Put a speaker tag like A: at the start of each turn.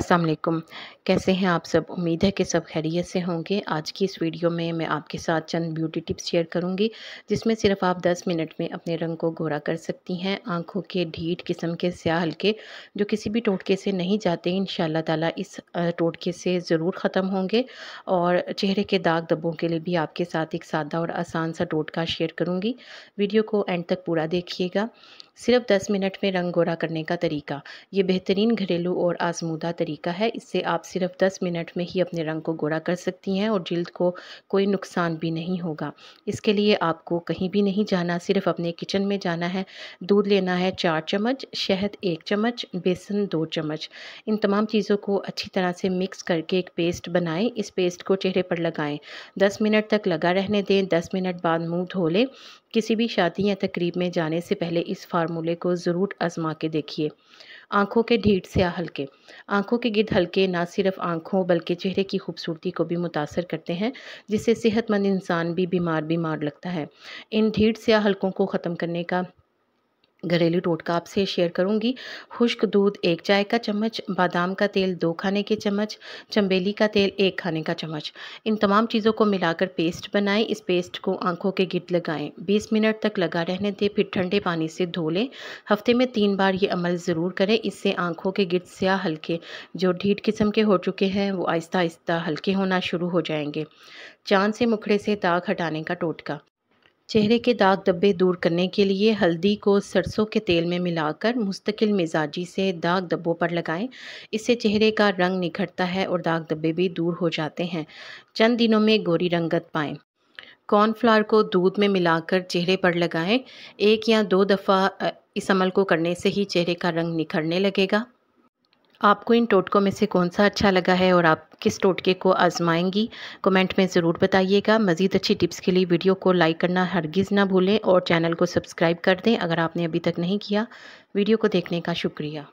A: अस्सलाम वालेकुम कैसे हैं आप सब उम्मीद है कि सब खैरियत से होंगे आज की इस वीडियो में मैं आपके साथ चंद ब्यूटी टिप्स शेयर करूंगी जिसमें सिर्फ आप 10 मिनट में अपने रंग को गोरा कर सकती हैं आंखों के ढीठ किस्म के स्याह हल्के जो किसी भी टोटके से नहीं जाते इन ताला इस टोटके से ज़रूर ख़त्म होंगे और चेहरे के दाग दब्बों के लिए भी आपके साथ एक सादा और आसान सा टोटका शेयर करूँगी वीडियो को एंड तक पूरा देखिएगा सिर्फ 10 मिनट में रंग गोरा करने का तरीका ये बेहतरीन घरेलू और आजमूदा तरीका है इससे आप सिर्फ 10 मिनट में ही अपने रंग को गोरा कर सकती हैं और जल्द को कोई नुकसान भी नहीं होगा इसके लिए आपको कहीं भी नहीं जाना सिर्फ अपने किचन में जाना है दूध लेना है चार चम्मच शहद एक चम्मच बेसन दो चम्मच इन तमाम चीज़ों को अच्छी तरह से मिक्स करके एक पेस्ट बनाएं इस पेस्ट को चेहरे पर लगाएँ दस मिनट तक लगा रहने दें दस मिनट बाद मुँह धो लें किसी भी शादी या तकरीब में जाने से पहले इस फार्मूले को ज़रूर आजमा के देखिए आंखों के ढीट से हल्के आंखों के गिरद हल्के ना सिर्फ आंखों बल्कि चेहरे की खूबसूरती को भी मुतासर करते हैं जिससे सेहतमंद इंसान भी बीमार बीमार लगता है इन ढीठ से हल्कों को ख़त्म करने का घरेलू टोटका आपसे शेयर करूंगी खुश्क दूध एक चाय का चम्मच बादाम का तेल दो खाने के चम्मच चम्बेली का तेल एक खाने का चम्मच इन तमाम चीज़ों को मिलाकर पेस्ट बनाएं इस पेस्ट को आंखों के गिरद लगाएं 20 मिनट तक लगा रहने दें फिर ठंडे पानी से धो लें हफ्ते में तीन बार ये अमल ज़रूर करें इससे आँखों के गिरद स्या हल्के जो ढीठ किस्म के हो चुके हैं वो आहिस्ता आहिस्ता हल्के होना शुरू हो जाएंगे चांद से मुखड़े से दाग हटाने का टोटका चेहरे के दाग धब्बे दूर करने के लिए हल्दी को सरसों के तेल में मिलाकर मुस्तकिल मिजाजी से दाग धब्बों पर लगाएं इससे चेहरे का रंग निखरता है और दाग धब्बे भी दूर हो जाते हैं चंद दिनों में गोरी रंगत पाएं कॉर्नफ्लावर को दूध में मिलाकर चेहरे पर लगाएं एक या दो दफ़ा इस अमल को करने से ही चेहरे का रंग निखरने लगेगा आपको इन टोटकों में से कौन सा अच्छा लगा है और आप किस टोटके को आजमाएंगी कमेंट में ज़रूर बताइएगा मज़ीद अच्छी टिप्स के लिए वीडियो को लाइक करना हरगिज़ ना भूलें और चैनल को सब्सक्राइब कर दें अगर आपने अभी तक नहीं किया वीडियो को देखने का शुक्रिया